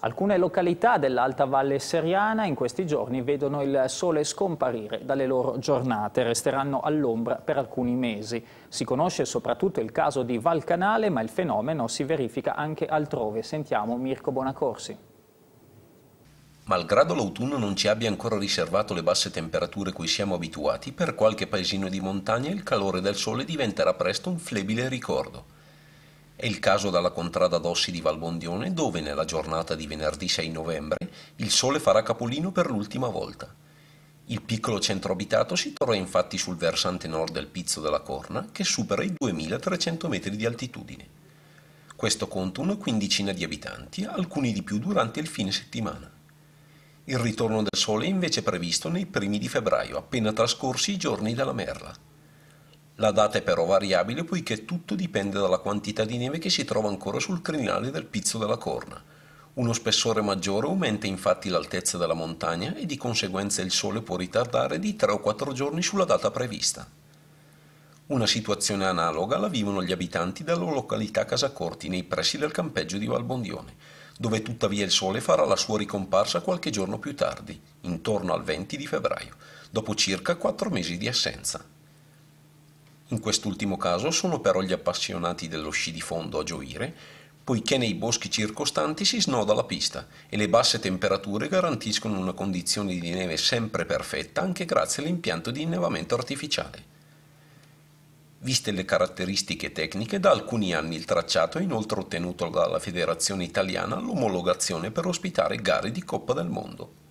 Alcune località dell'Alta Valle Seriana in questi giorni vedono il sole scomparire dalle loro giornate, resteranno all'ombra per alcuni mesi. Si conosce soprattutto il caso di Valcanale, ma il fenomeno si verifica anche altrove. Sentiamo Mirko Bonacorsi. Malgrado l'autunno non ci abbia ancora riservato le basse temperature cui siamo abituati, per qualche paesino di montagna il calore del sole diventerà presto un flebile ricordo. È il caso dalla contrada d'Ossi di Valbondione, dove nella giornata di venerdì 6 novembre il sole farà capolino per l'ultima volta. Il piccolo centro abitato si trova infatti sul versante nord del Pizzo della Corna, che supera i 2300 metri di altitudine. Questo conta una quindicina di abitanti, alcuni di più durante il fine settimana. Il ritorno del sole è invece previsto nei primi di febbraio, appena trascorsi i giorni della merla. La data è però variabile poiché tutto dipende dalla quantità di neve che si trova ancora sul crinale del pizzo della corna. Uno spessore maggiore aumenta infatti l'altezza della montagna e di conseguenza il sole può ritardare di 3 o 4 giorni sulla data prevista. Una situazione analoga la vivono gli abitanti della località Casacorti nei pressi del campeggio di Valbondione, dove tuttavia il sole farà la sua ricomparsa qualche giorno più tardi, intorno al 20 di febbraio, dopo circa 4 mesi di assenza. In quest'ultimo caso sono però gli appassionati dello sci di fondo a gioire, poiché nei boschi circostanti si snoda la pista e le basse temperature garantiscono una condizione di neve sempre perfetta anche grazie all'impianto di innevamento artificiale. Viste le caratteristiche tecniche, da alcuni anni il tracciato è inoltre ottenuto dalla Federazione Italiana l'omologazione per ospitare gare di Coppa del Mondo.